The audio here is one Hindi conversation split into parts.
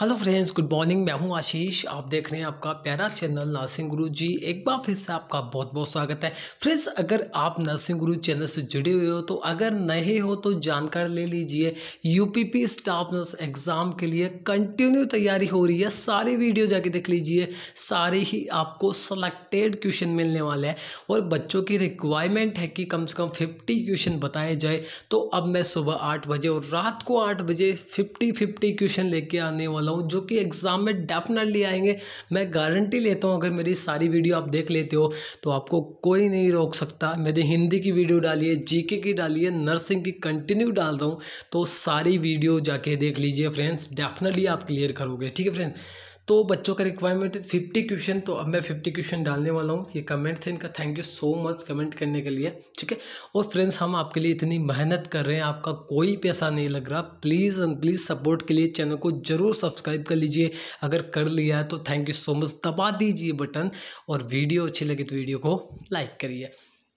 हेलो फ्रेंड्स गुड मॉर्निंग मैं हूं आशीष आप देख रहे हैं आपका प्यारा चैनल नर्सिंग गुरु जी एक बार फिर से आपका बहुत बहुत स्वागत है फ्रेंड्स अगर आप नर्सिंग गुरु चैनल से जुड़े हुए हो तो अगर नए हो तो जानकारी ले लीजिए यूपीपी स्टाफ नर्स एग्ज़ाम के लिए कंटिन्यू तैयारी हो रही है सारी वीडियो जाके देख लीजिए सारे ही आपको सेलेक्टेड क्वेश्चन मिलने वाले हैं और बच्चों की रिक्वायरमेंट है कि कम से कम फिफ्टी क्वेश्चन बताए जाए तो अब मैं सुबह आठ बजे और रात को आठ बजे फिफ्टी फिफ्टी क्वेश्चन लेके आने वाला वाला हूँ जो कि एग्ज़ाम में डेफिनेटली आएंगे मैं गारंटी लेता हूँ अगर मेरी सारी वीडियो आप देख लेते हो तो आपको कोई नहीं रोक सकता मैंने हिंदी की वीडियो डाली है जी की डाली है नर्सिंग की कंटिन्यू डालता हूँ तो सारी वीडियो जाके देख लीजिए फ्रेंड्स डेफिनेटली आप क्लियर करोगे ठीक है फ्रेंड्स तो बच्चों का रिक्वायरमेंट फिफ्टी क्वेश्चन तो अब मैं फिफ्टी क्वेश्चन डालने वाला हूँ ये कमेंट थे इनका thank you so much comment करने के लिए ठीक है और फ्रेंड्स हम आपके लिए इतनी मेहनत कर रहे हैं आपका कोई पैसा नहीं लग रहा प्लीज़ एंड प्लीज़ सपोर्ट के लिए चैनल को ज़रूर सब्सक्राइब कर लीजिए अगर कर लिया है तो थैंक यू सो मच दबा दीजिए बटन और वीडियो अच्छी लगी तो वीडियो को लाइक करिए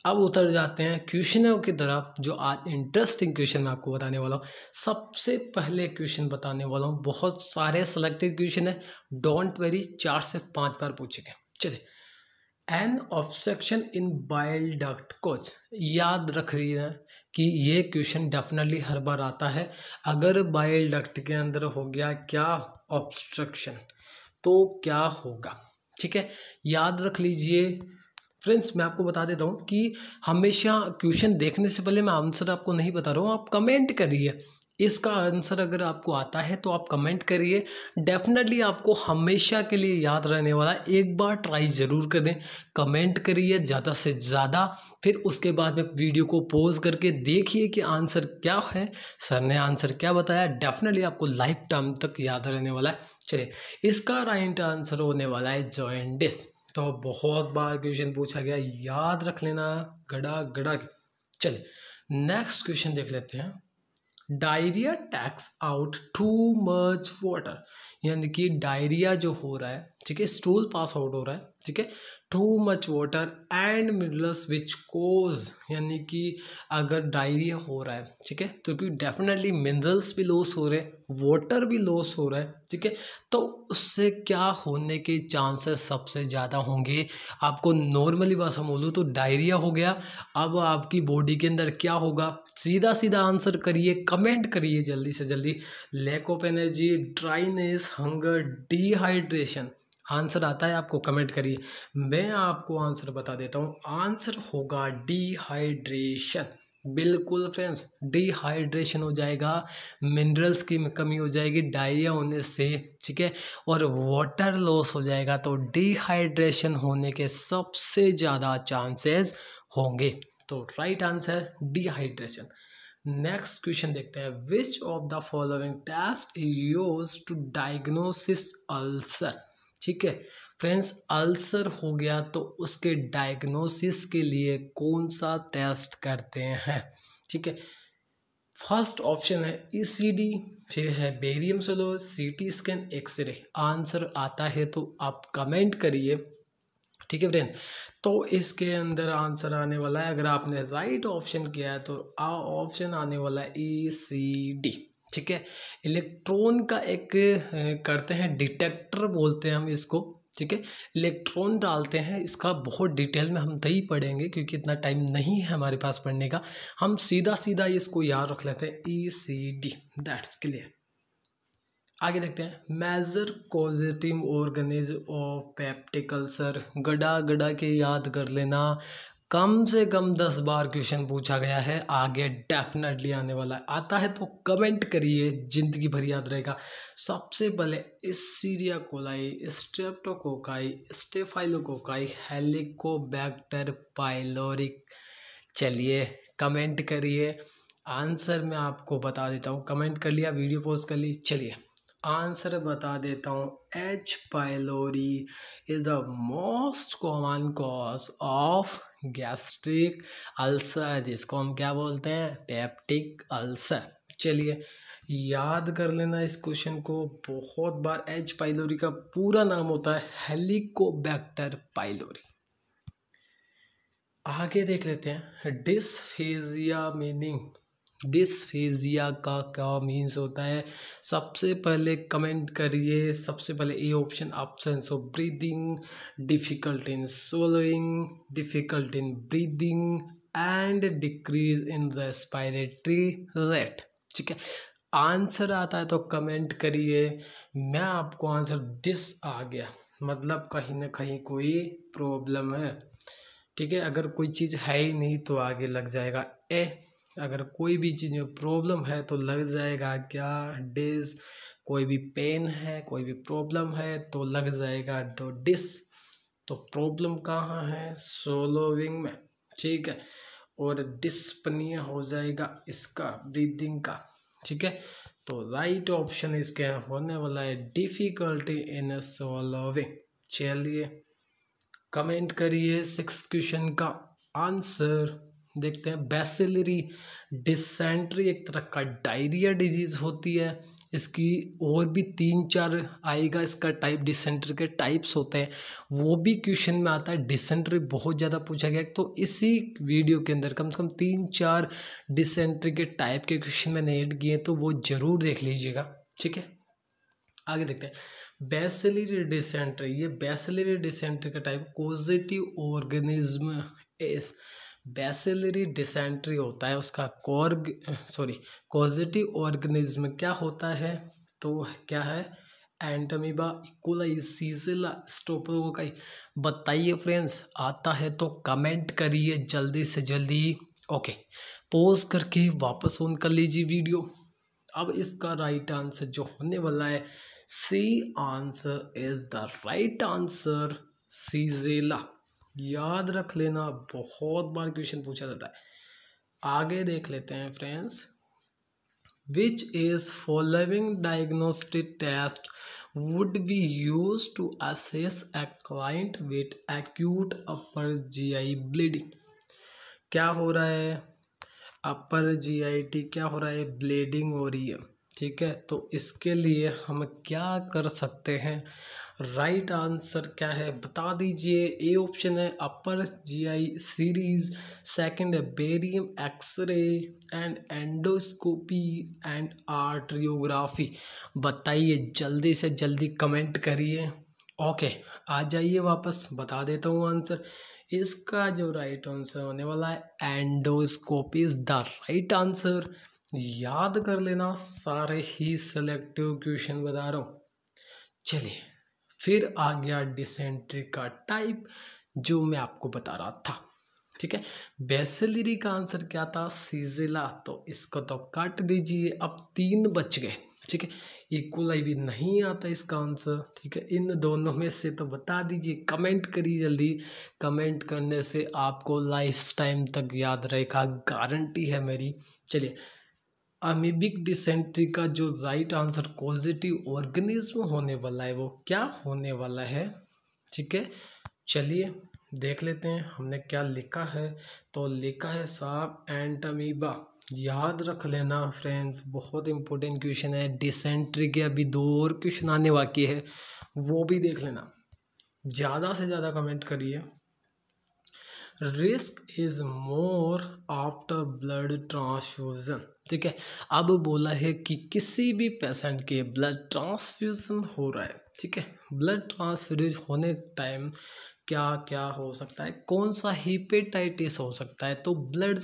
अब उतर जाते हैं क्वेश्चनों की तरफ जो आज इंटरेस्टिंग क्वेश्चन मैं आपको बताने वाला हूँ सबसे पहले क्वेश्चन बताने वाला हूँ बहुत सारे सेलेक्टेड क्वेश्चन है डोंट वेरी चार से पाँच बार पूछे गए चलिए an obstruction in bile duct कोच याद रख रही है कि ये क्वेश्चन डेफिनेटली हर बार आता है अगर बाइल डक्ट के अंदर हो गया क्या ऑब्स्ट्रक्शन तो क्या होगा ठीक है याद रख लीजिए फ्रेंड्स मैं आपको बता देता हूँ कि हमेशा क्वेश्चन देखने से पहले मैं आंसर आपको नहीं बता रहा हूँ आप कमेंट करिए इसका आंसर अगर आपको आता है तो आप कमेंट करिए डेफिनेटली आपको हमेशा के लिए याद रहने वाला एक बार ट्राई ज़रूर करें कमेंट करिए ज़्यादा से ज़्यादा फिर उसके बाद में वीडियो को पोज करके देखिए कि आंसर क्या है सर ने आंसर क्या बताया डेफिनेटली आपको लाइफ टाइम तक याद रहने वाला है चलिए इसका राइट आंसर होने वाला है जॉइंडिस तो बहुत बार क्वेश्चन पूछा गया याद रख लेना गड़ा गड़ा चले नेक्स्ट क्वेश्चन देख लेते हैं diarrhoea takes out too much water यानी कि डायरिया जो हो रहा है ठीक है स्टूल पास आउट हो रहा है ठीक है too much water and minerals which cause यानी कि अगर डायरिया हो रहा है ठीक है तो क्योंकि डेफिनेटली मिनरल्स भी लॉस हो रहे हैं वाटर भी लॉस हो रहा है ठीक है तो उससे क्या होने के चांसेस सबसे ज़्यादा होंगे आपको नॉर्मली बस हम बोलूँ तो डायरिया हो गया अब आपकी बॉडी के अंदर क्या होगा सीधा सीधा आंसर करिए कमेंट करिए जल्दी से जल्दी lack of energy dryness hunger dehydration answer आता है आपको कमेंट करिए मैं आपको आंसर बता देता हूँ आंसर होगा डिहाइड्रेशन बिल्कुल फ्रेंड्स डिहाइड्रेशन हो जाएगा मिनरल्स की कमी हो जाएगी डायरिया होने से ठीक है और वाटर लॉस हो जाएगा तो डिहाइड्रेशन होने के सबसे ज़्यादा चांसेस होंगे तो right answer dehydration next question देखते हैं which of the following test is use to diagnosis ulcer ठीक है फ्रेंड्स अल्सर हो गया तो उसके डायग्नोसिस के लिए कौन सा टेस्ट करते हैं ठीक है फर्स्ट ऑप्शन है ईसीडी e फिर है बेरियम सी सीटी स्कैन एक्सरे आंसर आता है तो आप कमेंट करिए ठीक है फ्रेंड तो इसके अंदर आंसर आने वाला है अगर आपने राइट ऑप्शन किया है तो ऑप्शन आने वाला है ई सी डी ठीक है इलेक्ट्रॉन का एक करते हैं डिटेक्टर बोलते हैं हम इसको ठीक है इलेक्ट्रॉन डालते हैं इसका बहुत डिटेल में हम नहीं पढ़ेंगे क्योंकि इतना टाइम नहीं है हमारे पास पढ़ने का हम सीधा सीधा इसको याद रख लेते हैं E C D that's clear आगे देखते हैं major causative organism of peptic ulcer गड़ा गड़ा के याद कर लेना कम से कम दस बार क्वेश्चन पूछा गया है आगे डेफिनेटली आने वाला है आता है तो कमेंट करिए जिंदगी भर याद रहेगा सबसे पहले Escherichia coli streptococci staphylococci helicobacter pyloric चलिए कमेंट करिए आंसर मैं आपको बता देता हूँ कमेंट कर लिया वीडियो पोस्ट कर ली चलिए आंसर बता देता हूँ H pylori is the most common cause of gastric ulcer जिसको हम क्या बोलते हैं पेप्टिक अल्सर चलिए याद कर लेना इस क्वेश्चन को बहुत बार एच पाइलोरी का पूरा नाम होता है हेलिकोबैक्टर पाइलोरी आगे देख लेते हैं डिसफेजिया मीनिंग डिसफेजिया का क्या मीन्स होता है सबसे पहले कमेंट करिए सबसे पहले A option option of breathing difficult in swallowing difficult in breathing and decrease in respiratory rate ठीक है आंसर आता है तो कमेंट करिए मैं आपको आंसर डिस आ गया मतलब कहीं ना कहीं कोई प्रॉब्लम है ठीक है अगर कोई चीज़ है ही नहीं तो आगे लग जाएगा ए अगर कोई भी चीज़ में प्रॉब्लम है तो लग जाएगा क्या डिस कोई भी पेन है कोई भी प्रॉब्लम है तो लग जाएगा डो डिस तो प्रॉब्लम कहाँ है सोलोविंग में ठीक है और डिस्पनीय हो जाएगा इसका ब्रीदिंग का ठीक है तो राइट ऑप्शन इसके होने वाला है डिफ़िकल्टी इन सोलोविंग चलिए कमेंट करिए सिक्स क्वेश्चन का आंसर देखते हैं बेसिलरी डिसेंट्री एक तरह का डायरिया डिजीज़ होती है इसकी और भी तीन चार आएगा इसका टाइप डिसेंट्री के टाइप्स होते हैं वो भी क्वेश्चन में आता है डिसेंट्री बहुत ज़्यादा पूछा गया तो इसी वीडियो के अंदर कम से कम तीन चार डिसेंट्री के टाइप के क्वेश्चन मैंने एड किए तो वो ज़रूर देख लीजिएगा ठीक है आगे देखते हैं बेसिलरी डिसेंट्री ये बेसिलरी डिसेंट्री का type positive organism bacillary dysentery होता है उसका कॉर्ग सॉरी कॉजिटिव ऑर्गेनिज्म क्या होता है तो क्या है एंटमीबा इकोला सीजिला का बताइए फ्रेंड्स आता है तो कमेंट करिए जल्दी से जल्दी ओके पोज करके वापस ऑन कर लीजिए वीडियो अब इसका राइट आंसर जो होने वाला है C answer is the right answer shigella याद रख लेना बहुत बार क्वेश्चन पूछा जाता है आगे देख लेते हैं friends which is following diagnostic test would be use to assess a client with acute upper G I bleeding क्या हो रहा है अपर जी आई टी क्या हो रहा है ब्लीडिंग हो रही है ठीक है तो इसके लिए हम क्या कर सकते हैं राइट आंसर क्या है बता दीजिए ए ऑप्शन है अपर जीआई सीरीज सेकंड है barium x-ray and endoscopy and arteriography बताइए जल्दी से जल्दी कमेंट करिए ओके आ जाइए वापस बता देता हूँ आंसर इसका जो राइट आंसर होने वाला है endoscopy is the right answer याद कर लेना सारे ही सेलेक्टिव क्वेश्चन बता रहा हूँ चलिए फिर आ गया डिसेंट्री का टाइप जो मैं आपको बता रहा था ठीक है बेसिलरी का आंसर क्या था सीजिला तो इसको तो काट दीजिए अब तीन बच गए ठीक है इक्वलाई भी नहीं आता इसका आंसर ठीक है इन दोनों में से तो बता दीजिए कमेंट करिए जल्दी कमेंट करने से आपको लाइफ टाइम तक याद रहेगा गारंटी है मेरी चलिए अमीबिक डिसेंट्री का जो राइट आंसर पॉजिटिव ऑर्गेनिज्म होने वाला है वो क्या होने वाला है ठीक है चलिए देख लेते हैं हमने क्या लिखा है तो लिखा है साहब एंटमीबा याद रख लेना फ्रेंड्स बहुत इंपॉर्टेंट क्वेश्चन है डिसेंट्री के अभी दो और क्वेश्चन आने बाकी है वो भी देख लेना ज़्यादा से ज़्यादा कमेंट करिए risk is more after blood transfusion ठीक है अब बोला है कि किसी भी पेशेंट के ब्लड ट्रांसफ्यूज़न हो रहा है ठीक है ब्लड ट्रांसफ्यूज होने टाइम क्या क्या हो सकता है कौन सा हिपेटाइटिस हो सकता है तो ब्लड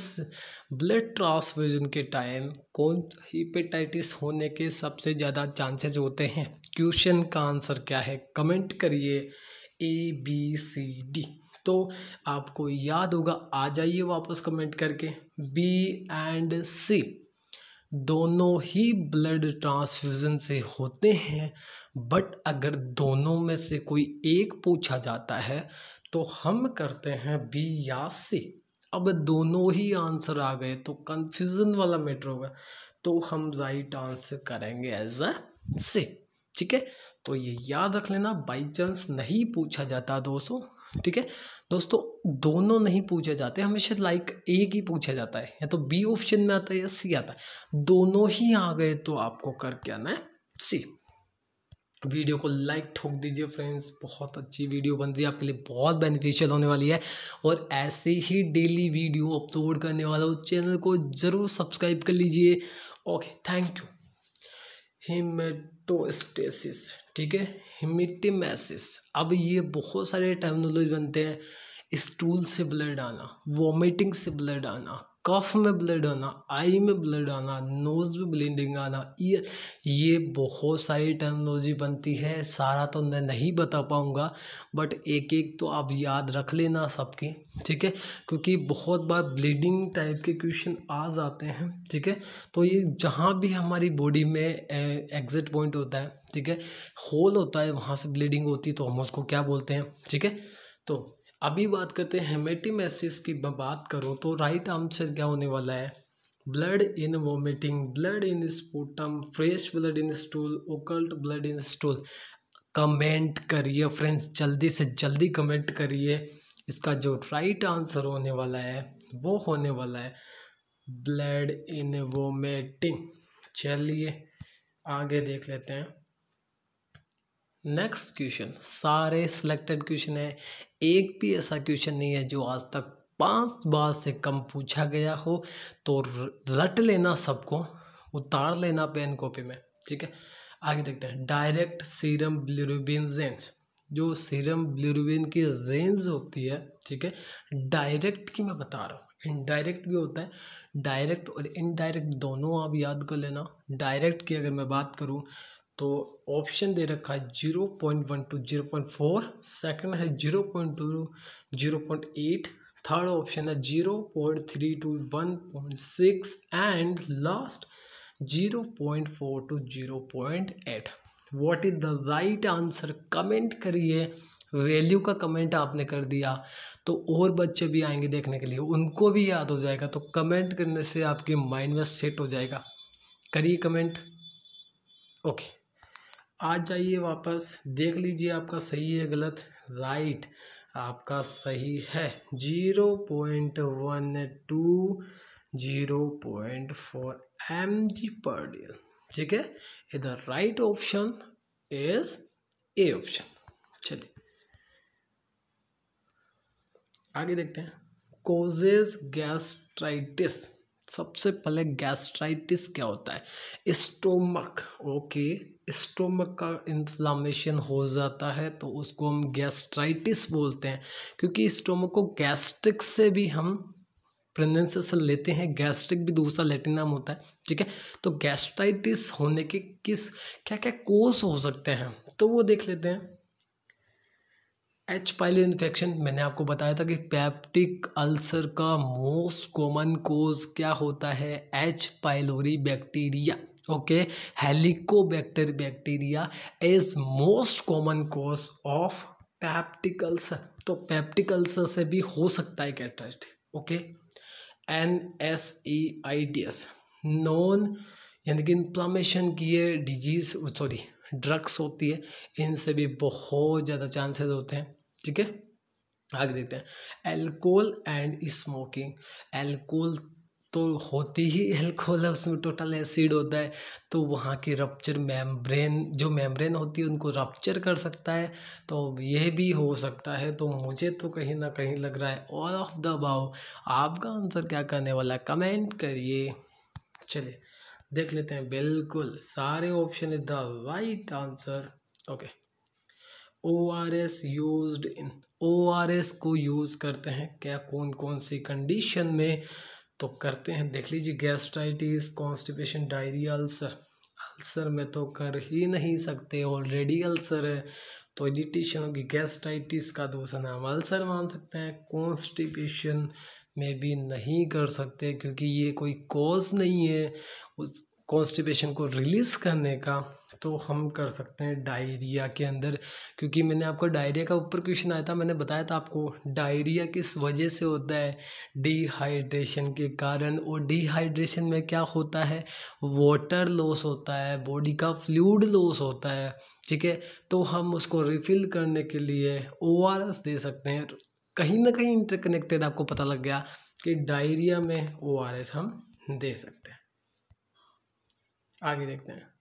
ब्लड ट्रांसफ्यूजन के टाइम कौन हिपेटाइटिस होने के सबसे ज़्यादा चांसेस होते हैं क्वेश्चन का आंसर क्या है कमेंट करिए ए बी सी डी तो आपको याद होगा आ जाइए वापस कमेंट करके बी एंड सी दोनों ही ब्लड ट्रांसफ्यूज़न से होते हैं बट अगर दोनों में से कोई एक पूछा जाता है तो हम करते हैं बी या सी अब दोनों ही आंसर आ गए तो कन्फ्यूज़न वाला मैटर होगा तो हम जाइट आंसर करेंगे एज अ सी ठीक है तो ये याद रख लेना बाई चांस नहीं पूछा जाता दोस्तों ठीक है दोस्तों दोनों नहीं पूछे जाते हमेशा लाइक एक ही पूछा जाता है या तो बी ऑप्शन में आता है या सी आता है दोनों ही आ गए तो आपको करके आना है सी वीडियो को लाइक ठोक दीजिए फ्रेंड्स बहुत अच्छी वीडियो बन रही है आपके लिए बहुत बेनिफिशियल होने वाली है और ऐसे ही डेली वीडियो अपलोड करने वाला हूँ चैनल को ज़रूर सब्सक्राइब कर लीजिए ओके थैंक यू हिमेटोस्टेसिस ठीक है हिमिटिमेसिस अब ये बहुत सारे टर्मिनोलॉजी बनते हैं स्टूल से ब्लड आना वॉमिटिंग से ब्लड आना कफ में ब्लड आना आई में ब्लड आना नोज़ में ब्लीडिंग आना ये ये बहुत सारी टर्मनोलॉजी बनती है सारा तो मैं नहीं बता पाऊँगा बट एक एक तो आप याद रख लेना सबके ठीक है क्योंकि बहुत बार ब्लीडिंग टाइप के क्वेश्चन आ जाते हैं ठीक है तो ये जहाँ भी हमारी बॉडी में एग्जिट पॉइंट होता है ठीक है होल होता है वहाँ से ब्लीडिंग होती है तो हम उसको क्या बोलते हैं ठीक है तो अभी बात करते हैं हेमेटिमेसिस की बात करूँ तो राइट आंसर क्या होने वाला है blood in vomiting blood in sputum fresh blood in stool occult blood in stool comment करिए फ्रेंड्स जल्दी से जल्दी कमेंट करिए इसका जो राइट आंसर होने वाला है वो होने वाला है ब्लड इन वोमेटिंग चलिए आगे देख लेते हैं नेक्स्ट क्वेश्चन सारे सिलेक्टेड क्वेश्चन है एक भी ऐसा क्वेश्चन नहीं है जो आज तक पांच बार से कम पूछा गया हो तो रट लेना सबको उतार लेना पेन कॉपी में ठीक है आगे देखते हैं डायरेक्ट सीरम ब्लूरोबिन रेंज जो सीरम ब्लूरोबिन की रेंज होती है ठीक है डायरेक्ट की मैं बता रहा हूँ इनडायरेक्ट भी होता है डायरेक्ट और इनडायरेक्ट दोनों आप याद कर लेना डायरेक्ट की अगर मैं बात करूँ तो ऑप्शन दे रखा है zero point one to zero point four second है zero point two zero point eight third option है zero point three two one point six and last zero point four two zero point eight what is the right answer comment करिए वैल्यू का कमेंट आपने कर दिया तो और बच्चे भी आएंगे देखने के लिए उनको भी याद हो जाएगा तो कमेंट करने से आपके माइंड में सेट हो जाएगा करिए कमेंट ओके आ जाइए वापस देख लीजिए आपका सही है गलत राइट आपका सही है zero point one to zero point four M G per DL ठीक है इधर right option is A option चलिए आगे देखते हैं कोजेज गैस्ट्राइटिस सबसे पहले गैस्ट्राइटिस क्या होता है स्टोमक ओके स्टोमक का इन्फ्लामेशन हो जाता है तो उसको हम गैस्ट्राइटिस बोलते हैं क्योंकि स्टोमक को गैस्ट्रिक से भी हम प्रोनाउंसिएशन लेते हैं गैस्ट्रिक भी दूसरा लेटिन नाम होता है ठीक है तो गैस्ट्राइटिस होने के किस क्या क्या कोर्स हो सकते हैं तो वो देख लेते हैं एच पाइल इन्फेक्शन मैंने आपको बताया था कि पैप्टिक अल्सर का मोस्ट कॉमन कोज क्या होता है H pylori bacteria okay helicobacter bacteria is most common cause of peptic ulcer तो पैप्टिक अल्सर से भी हो सकता है कैटराइट okay N S E I T S non यानी कि इन्फ्लामेशन की है डिजीज़ सॉरी ड्रग्स होती है इनसे भी बहुत ज़्यादा चांसेस होते हैं ठीक है आगे देखते हैं एल्कोहल एंड स्मोकिंग एल्कोहल तो होती ही एल्कोहल है उसमें टोटल एसिड होता है तो वहाँ की रप्चर मेम्ब्रेन जो मेम्ब्रेन होती है उनको रप्चर कर सकता है तो यह भी हो सकता है तो मुझे तो कहीं ना कहीं लग रहा है ऑल ऑफ द अबाव आपका आंसर क्या करने वाला है कमेंट करिए चलिए देख लेते हैं बिल्कुल सारे option is the right answer okay O R S use in O R S को यूज़ करते हैं क्या कौन कौन सी कंडीशन में तो करते हैं देख लीजिए gastritis constipation diarrhoea ulcer ulcer में तो कर ही नहीं सकते ऑलरेडी अल्सर है तो इडिटेशन होगी गैस्ट्राइटिस का दूसरा तो नाम अल्सर मान सकते हैं कॉन्स्टिपेशन में भी नहीं कर सकते क्योंकि ये कोई कॉज नहीं है उस कॉन्स्टिपेशन को रिलीज़ करने का तो हम कर सकते हैं डायरिया के अंदर क्योंकि मैंने आपको डायरिया का ऊपर क्वेश्चन आया था मैंने बताया था आपको डायरिया किस वजह से होता है डिहाइड्रेशन के कारण और डिहाइड्रेशन में क्या होता है वाटर लॉस होता है बॉडी का फ्लूड लॉस होता है ठीक है तो हम उसको रिफ़िल करने के लिए ओ दे सकते हैं कहीं ना कहीं इंटरकनेक्टेड आपको पता लग गया कि डायरिया में ओ हम दे सकते हैं आगे देखते हैं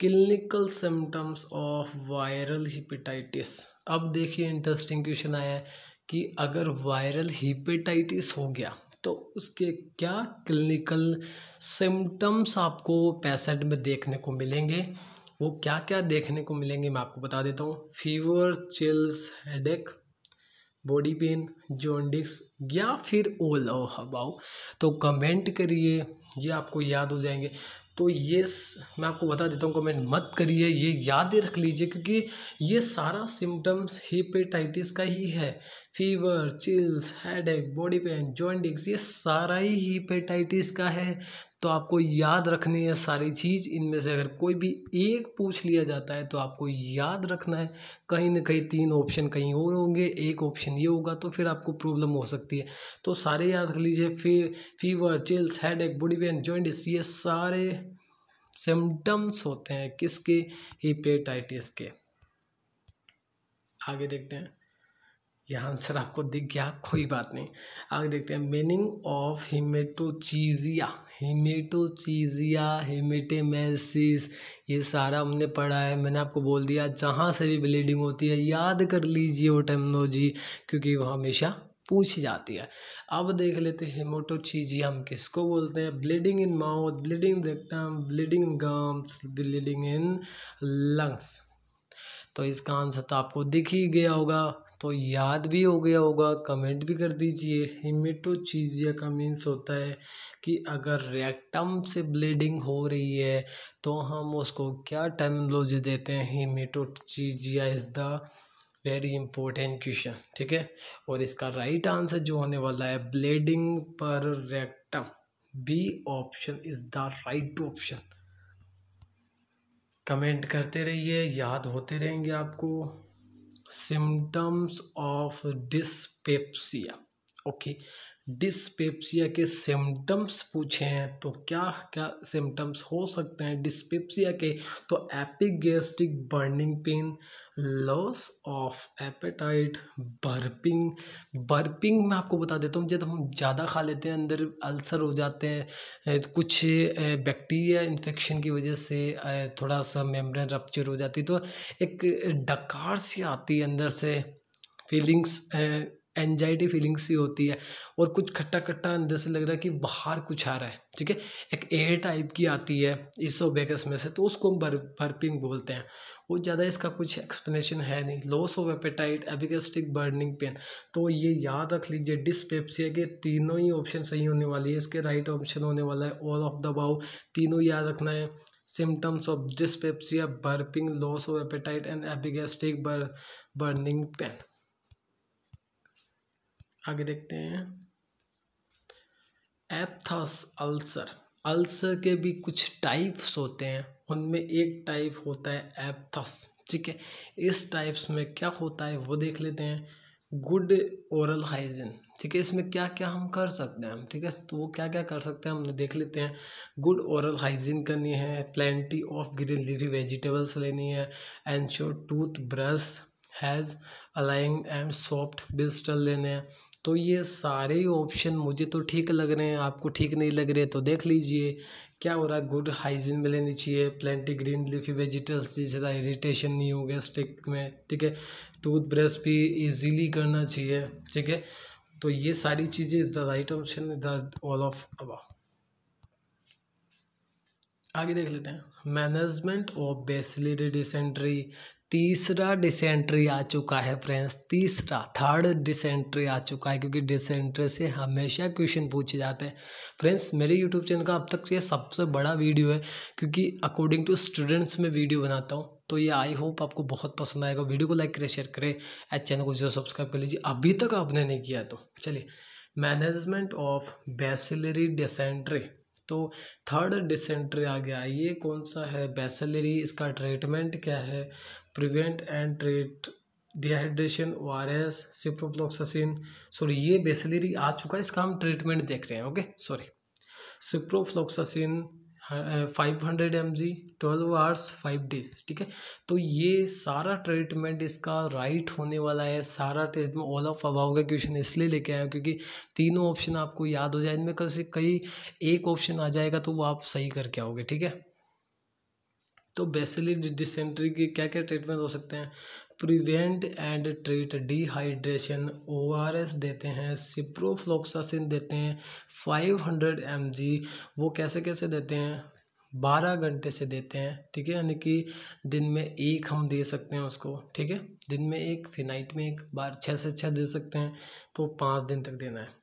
clinical symptoms of viral hepatitis अब देखिए इंटरेस्टिंग क्वेश्चन आया है कि अगर वायरल हिपेटाइटिस हो गया तो उसके क्या क्लिनिकल सिम्टम्स आपको पैसेंट में देखने को मिलेंगे वो क्या क्या देखने को मिलेंगे मैं आपको बता देता हूँ fever chills headache body pain jaundice या फिर ओल ओ हबाओ तो कमेंट करिए ये आपको याद हो जाएंगे तो ये मैं आपको बता देता हूँ कमेंट मत करिए ये याद रख लीजिए क्योंकि ये सारा सिम्टम्स हिपेटाइटिस का ही है fever chills headache body pain jaundice ये सारा ही हिपेटाइटिस का है तो आपको याद रखनी है सारी चीज़ इनमें से अगर कोई भी एक पूछ लिया जाता है तो आपको याद रखना है कहीं ना कहीं तीन ऑप्शन कहीं और होंगे एक ऑप्शन ये होगा तो फिर आपको प्रॉब्लम हो सकती है तो सारे याद रख लीजिए फी fever chills headache body pain jaundice ये सारे सिम्टम्स होते हैं किसके हिपेटाइटिस के आगे देखते हैं यह आंसर आपको दिख गया कोई बात नहीं आगे देखते हैं meaning of haematochezia haematochezia haematemesis ये सारा हमने पढ़ा है मैंने आपको बोल दिया जहाँ से भी ब्लीडिंग होती है याद कर लीजिए वो टेमनोलॉजी क्योंकि वो हमेशा पूछी जाती है अब देख लेते हैं हेमोटोचीजिया हम किसको बोलते हैं ब्लीडिंग इन माउथ ब्लीडिंग हम bleeding gums bleeding in lungs तो इसका आंसर तो आपको दिख ही गया होगा तो याद भी हो गया होगा कमेंट भी कर दीजिए हिमेटोचीजिया का मीन्स होता है कि अगर रेक्टम से ब्लीडिंग हो रही है तो हम उसको क्या टर्मिनोलॉजी देते हैं haematochezia is the very important question ठीक है और इसका राइट आंसर जो होने वाला है bleeding per rectum B option is the right option comment करते रहिए याद होते रहेंगे आपको symptoms of dyspepsia okay dyspepsia के सिम्टम्स पूछे हैं तो क्या क्या सिम्टम्स हो सकते हैं डिस्पेप्सिया के तो epigastric burning pain loss of appetite burping burping मैं आपको बता देता हूँ जब हम ज़्यादा खा लेते हैं अंदर अल्सर हो जाते हैं कुछ बैक्टीरिया इन्फेक्शन की वजह से थोड़ा सा मेम्ब्रेन रप्चर हो जाती है तो एक डकार सी आती है अंदर से फीलिंग्स एनजाइटी फीलिंग्स सी होती है और कुछ खट्टा खट्टा अंदर से लग रहा है कि बाहर कुछ आ रहा है ठीक है एक एयर टाइप की आती है इसोबेगस में से तो उसको हम बर बर्पिंग बोलते हैं वो ज़्यादा इसका कुछ एक्सप्लेनेशन है नहीं loss of appetite epigastric burning pain तो ये याद रख लीजिए डिस्पेप्सिया के तीनों ही ऑप्शन सही होने वाली है इसके राइट ऑप्शन होने वाला है ऑल ऑफ द बाउ तीनों याद रखना है symptoms of dyspepsia burping loss of appetite and epigastric burning pain आगे देखते हैं एप्थस अल्सर अल्सर के भी कुछ टाइप्स होते हैं उनमें एक टाइप होता है एप्थस ठीक है इस टाइप्स में क्या होता है वो देख लेते हैं गुड ओरल हाइजीन ठीक है इसमें क्या क्या हम कर सकते हैं हम ठीक है तो वो क्या क्या कर सकते हैं हमने देख लेते हैं गुड ओरल हाइजीन करनी है plenty of green leafy vegetables लेनी है ensure toothbrush has aligning and soft bristle लेने हैं तो ये सारे ऑप्शन मुझे तो ठीक लग रहे हैं आपको ठीक नहीं लग रहे तो देख लीजिए क्या हो रहा है गुड हाइजीन में लेनी चाहिए प्लेंटी ग्रीन लिफी वेजिटेबल्स जिससे इरिटेशन नहीं हो गया स्टिक में ठीक है टूथब्रश भी इजीली करना चाहिए ठीक है तो ये सारी चीज़ें is the right option is the all of अब आगे देख लेते हैं मैनेजमेंट ऑफ बेसिलरी डिसेंट्री तीसरा डिसेंट्री आ चुका है फ्रेंड्स तीसरा थर्ड डिसेंट्री आ चुका है क्योंकि डिसेंट्री से हमेशा क्वेश्चन पूछे जाते हैं फ्रेंड्स मेरे यूट्यूब चैनल का अब तक ये सबसे बड़ा वीडियो है क्योंकि अकॉर्डिंग टू स्टूडेंट्स में वीडियो बनाता हूँ तो ये आई होप आपको बहुत पसंद आएगा वीडियो को लाइक करें शेयर करें एच चैनल को जो सब्सक्राइब कर लीजिए अभी तक आपने नहीं किया तो चलिए मैनेजमेंट ऑफ बेसिलरी डिसेंट्री तो थर्ड डिसेंट्री आ गया ये कौन सा है बेसलरी इसका ट्रीटमेंट क्या है prevent and treat dehydration O R S ciprofloxacin sorry ये बेसलरी आ चुका है इसका हम ट्रीटमेंट देख रहे हैं okay sorry ciprofloxacin five hundred M G twelve hours five days ठीक है तो ये सारा ट्रीटमेंट इसका राइट होने वाला है सारा टेस्ट में ऑल ऑफ अबाव का क्वेश्चन इसलिए लेके आया क्योंकि तीनों ऑप्शन आपको याद हो जाए इनमें कल से कई एक ऑप्शन आ जाएगा तो वो आप सही करके आओगे ठीक है तो बेसिली डिसेंट्री के क्या क्या ट्रीटमेंट हो सकते हैं prevent and treat dehydration O R S देते हैं सिप्रोफ्लोक्सासिन देते हैं फाइव हंड्रेड एम जी वो कैसे कैसे देते हैं बारह घंटे से देते हैं ठीक है यानी कि दिन में एक हम दे सकते हैं उसको ठीक है दिन में एक फिर नाइट में एक बार छः से छः दे सकते हैं तो पाँच दिन तक देना है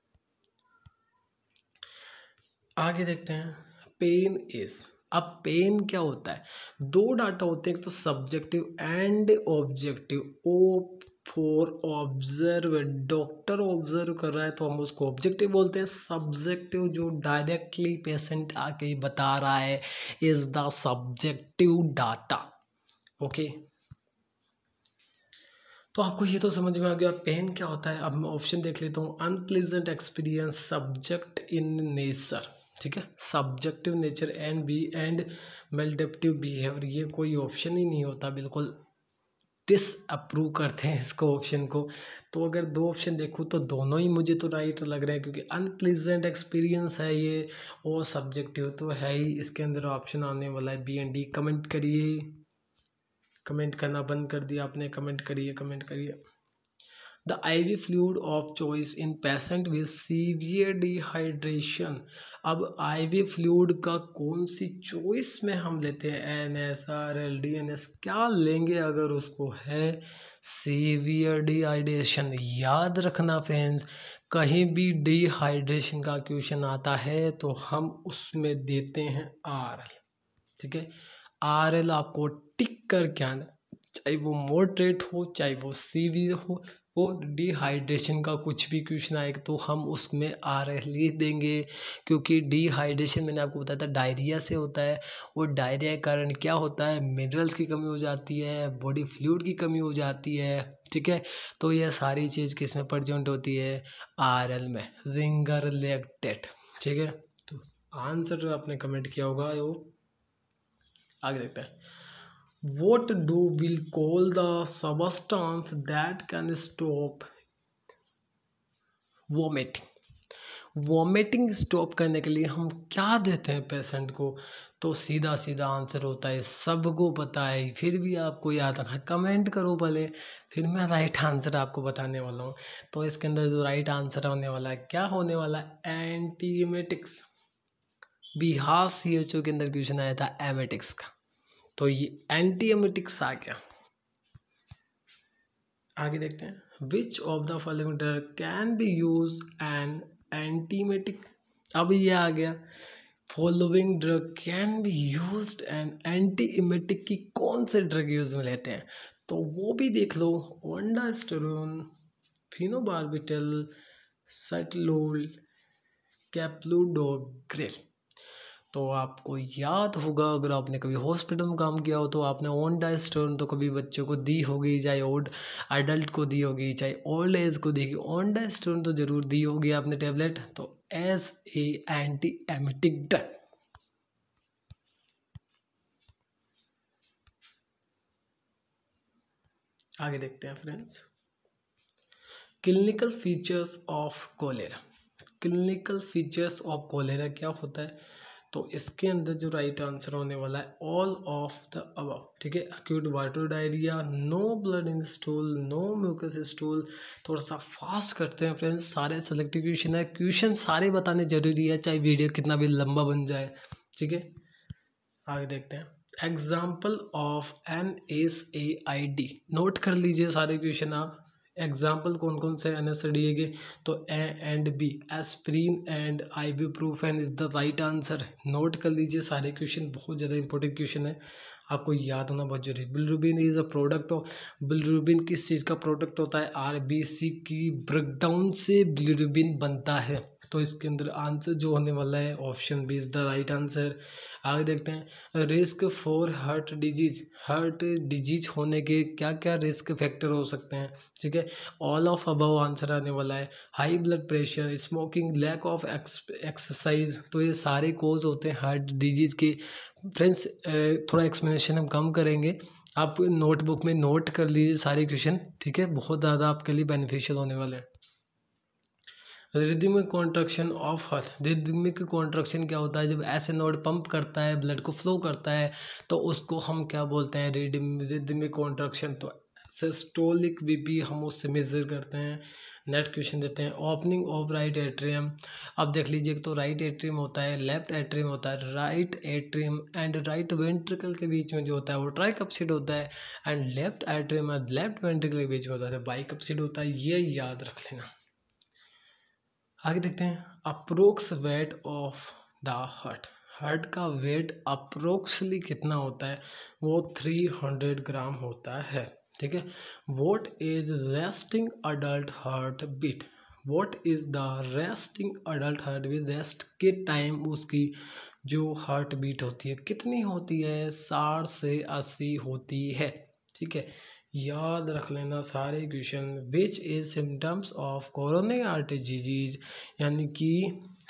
आगे देखते हैं पेन इज़ अब पेन क्या होता है दो डाटा होते हैं एक तो subjective and objective O for observe doctor observe कर रहा है तो हम उसको ऑब्जेक्टिव बोलते हैं सब्जेक्टिव जो डायरेक्टली पेशेंट आके बता रहा है is the subjective data okay तो आपको ये तो समझ में आ गया पेन क्या होता है अब मैं ऑप्शन देख लेता हूँ unpleasant experience subject in nature ठीक है subjective nature and B and maladaptive behaviour ये कोई ऑप्शन ही नहीं होता बिल्कुल डिसअप्रूव करते हैं इसको ऑप्शन को तो अगर दो ऑप्शन देखूँ तो दोनों ही मुझे तो राइट लग रहा है क्योंकि अनप्लीजेंट एक्सपीरियंस है ये और सब्जेक्टिव तो है ही इसके अंदर ऑप्शन आने वाला है बी एंड डी कमेंट करिए कमेंट करना बंद कर दिया आपने कमेंट करिए कमेंट करिए the IV fluid of choice in patient with severe dehydration अब IV fluid का कौन सी चॉइस में हम लेते हैं N S R L D N S क्या लेंगे अगर उसको है सीवियर डिहाइड्रेशन याद रखना फ्रेंड्स कहीं भी डिहाइड्रेशन का क्वेश्चन आता है तो हम उसमें देते हैं आर एल ठीक है आर एल आपको टिक करके आना चाहे वो मोटरेट हो चाहे वो सीवियर हो वो डिहाइड्रेशन का कुछ भी क्वेश्चन आए तो हम उसमें आर एस लिख देंगे क्योंकि डिहाइड्रेशन मैंने आपको बताया था डायरिया से होता है और डायरिया के कारण क्या होता है मिनरल्स की कमी हो जाती है बॉडी फ्लूड की कमी हो जाती है ठीक है तो यह सारी चीज़ किस में प्रजेंट होती है आर एल में लेग टेट ठीक है तो आंसर आपने कमेंट किया होगा वो आगे देखते हैं what do we call the substance that can stop vomiting vomiting stop करने के लिए हम क्या देते हैं पेशेंट को तो सीधा सीधा आंसर होता है सबको पता है फिर भी आपको याद है कमेंट करो पहले फिर मैं राइट आंसर आपको बताने वाला हूँ तो इसके अंदर जो राइट आंसर होने वाला है क्या होने वाला है antiemetics Bihar C H O के अंदर क्वेश्चन आया था एमेटिक्स का तो ये एंटीएमेटिक्स आ गया आगे देखते हैं which of the following drug can be use an antiemetic अब ये आ गया following drug can be use and antiemetic की कौन से ड्रग यूज में लेते हैं तो वो भी देख लो ओंडास्टेरोन फिनोबार्बिटल सटलोल कैप्लूडोग्रिल तो आपको याद होगा अगर आपने कभी हॉस्पिटल में काम किया हो तो आपने ऑन टर्न तो कभी बच्चों को दी होगी चाहे ओल्ड एडल्ट को दी होगी चाहे ओल्ड एज को दी होगी ऑन टर्न तो ज़रूर दी होगी आपने टेबलेट तो as a antiemetic done आगे देखते हैं friends clinical features of cholera clinical features of cholera क्या होता है तो इसके अंदर जो राइट आंसर होने वाला है ऑल ऑफ द अब ठीक है acute water diarrhoea no blood in stool no mucus stool थोड़ा सा फास्ट करते हैं फ्रेंड्स सारे सेलेक्टिव क्वेश्चन है क्वेश्चन सारे बताने जरूरी है चाहे वीडियो कितना भी लंबा बन जाए ठीक है आगे देखते हैं example of N S A I D note कर लीजिए सारे क्वेश्चन आप एग्जाम्पल कौन कौन से एन एस डी गए तो A and B aspirin and ibuprofen and is the right answer note कर लीजिए सारे क्वेश्चन बहुत ज़्यादा इंपॉर्टेंट क्वेश्चन है आपको याद होना बहुत जरूरी bilirubin is a product of bilirubin किस चीज़ का प्रोडक्ट होता है आर बी सी की ब्रेकडाउन से बिलरूबिन बनता है तो इसके अंदर आंसर जो होने वाला है option B is the right answer आगे देखते हैं risk for heart disease heart disease होने के क्या क्या रिस्क फैक्टर हो सकते हैं ठीक है ऑल ऑफ अबव आंसर आने वाला है high blood pressure smoking lack of exercise तो ये सारे कोज होते हैं हार्ट डिजीज़ के फ्रेंड्स थोड़ा एक्सप्लेनेशन हम कम करेंगे आप नोटबुक में नोट कर लीजिए सारे क्वेश्चन ठीक है बहुत ज़्यादा आपके लिए बेनिफिशियल होने वाले हैं rhythmic contraction of heart rhythmic contraction क्या होता है जब ऐसे नोड पंप करता है ब्लड को फ्लो करता है तो उसको हम क्या बोलते हैं रिदमिक कॉन्ट्रक्शन तो सिस्टोलिक बीपी हम उससे मेजर करते हैं नेट क्वेश्चन देते हैं ओपनिंग ऑफ राइट एट्रियम अब देख लीजिए तो राइट एट्रियम होता है लेफ्ट एट्रियम होता है right atrium and right ventricle के बीच में जो होता है वो ट्राई कपसिड होता है and left atrium and left ventricle के बीच में होता है बाई तो कपसिड होता है ये याद रख लेना आगे देखते हैं approx weight of the heart heart का वेट अप्रोक्सली कितना होता है वो थ्री हंड्रेड ग्राम होता है ठीक है what is resting adult heart beat what is the resting adult heart beat rest के टाइम उसकी जो हार्ट बीट होती है कितनी होती है साठ से अस्सी होती है ठीक है याद रख लेना सारे question which is symptoms of coronary artery disease यानी कि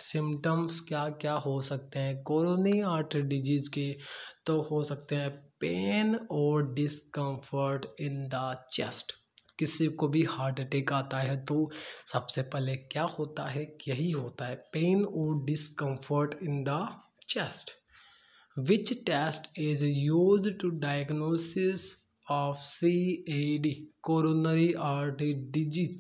सिम्टम्स क्या क्या हो सकते हैं कोरोनरी आर्टी डिजीज के तो हो सकते हैं पेन और डिस्कम्फर्ट इन द चेस्ट किसी को भी हार्ट अटैक आता है तो सबसे पहले क्या होता है यही होता है पेन और discomfort in the chest which test is use to diagnosis of C A D coronary artery disease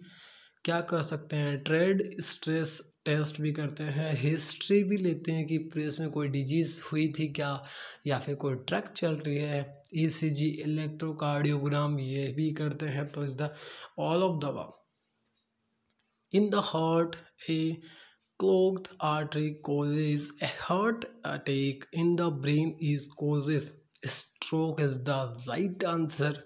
क्या कर सकते हैं ट्रेड स्ट्रेस टेस्ट भी करते हैं हिस्ट्री भी लेते हैं कि प्रेस में कोई डिजीज़ हुई थी क्या या फिर कोई ट्रक चल रही है ई सी जी इलेक्ट्रोकार्डियोग्राम ये भी करते हैं तो इज द ऑल ऑफ दवा in the heart a clogged artery causes a heart attack in the brain is causes stroke is the right answer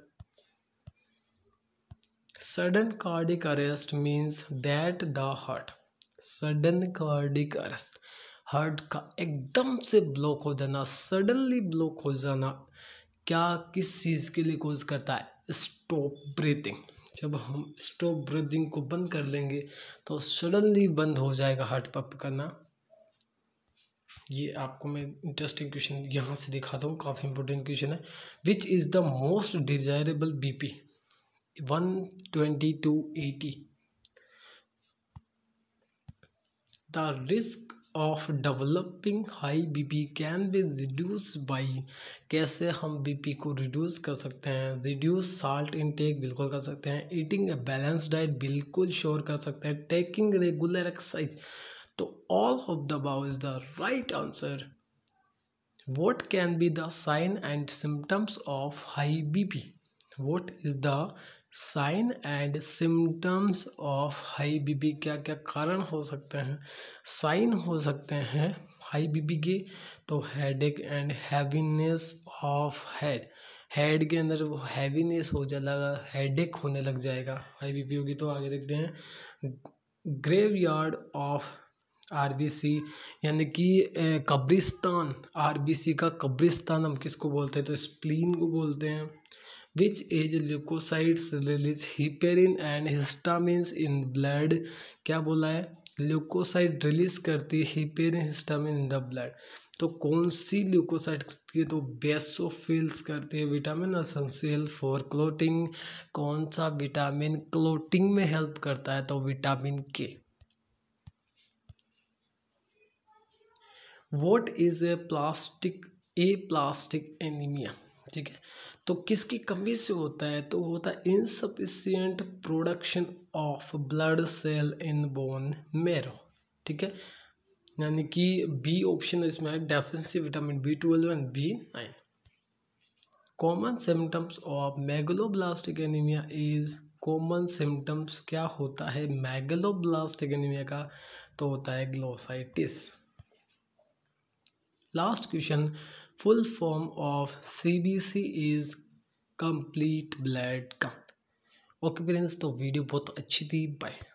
sudden cardiac arrest means that the heart sudden cardiac arrest heart का एकदम से ब्लॉक हो जाना सडनली ब्लॉक हो जाना क्या किस चीज़ के लिए कोज करता है स्टॉप ब्रीथिंग जब हम स्टॉप ब्रीथिंग को बंद कर लेंगे तो सडनली बंद हो जाएगा हार्ट पंप करना ये आपको मैं इंटरेस्टिंग क्वेश्चन यहाँ से दिखाता हूँ काफ़ी इंपॉर्टेंट क्वेश्चन है which is the most desirable BP one twenty to eighty the risk of developing high BP can be reduce by कैसे हम बीपी को रिड्यूस कर सकते हैं रिड्यूस साल्ट इनटेक बिल्कुल कर सकते हैं ईटिंग ए बैलेंस डाइट बिल्कुल श्योर कर सकते हैं टेकिंग रेगुलर एक्सरसाइज तो of the the is the right answer what can be the sign and symptoms of high B P what is the sign and symptoms of high B P क्या क्या कारण हो सकते हैं साइन हो सकते हैं हाई बी पी के तो headache and heaviness of head head के अंदर वो हैवीनेस हो जाएगा हेड एक होने लग जाएगा हाई बी पी होगी तो आगे देखते हैं graveyard of R B C यानी कि कब्रिस्तान आर बी सी का कब्रिस्तान हम किसको बोलते हैं तो स्प्लीन को बोलते हैं which as leucocytes release heparin and histamines in blood क्या बोला है ल्यूकोसाइड रिलीज करती है heparin histamine in the blood तो कौन सी ल्यूकोसाइड की तो बेसोफिल्स करती है विटामिन असेंशियल फॉर क्लोटिंग कौन सा विटामिन क्लोटिंग में हेल्प करता है तो vitamin K what is aplastic aplastic anaemia ठीक है तो किसकी कमी से होता है तो होता है insufficient production of blood cell in bone marrow ठीक है यानी कि बी ऑप्शन इसमें है deficiency vitamin B twelve and B nine common symptoms of megaloblastic anaemia is common symptoms क्या होता है मैगलोब्लास्टिक एनीमिया का तो होता है glossitis full form of C B C is complete blood count okay friends तो वीडियो बहुत अच्छी थी बाय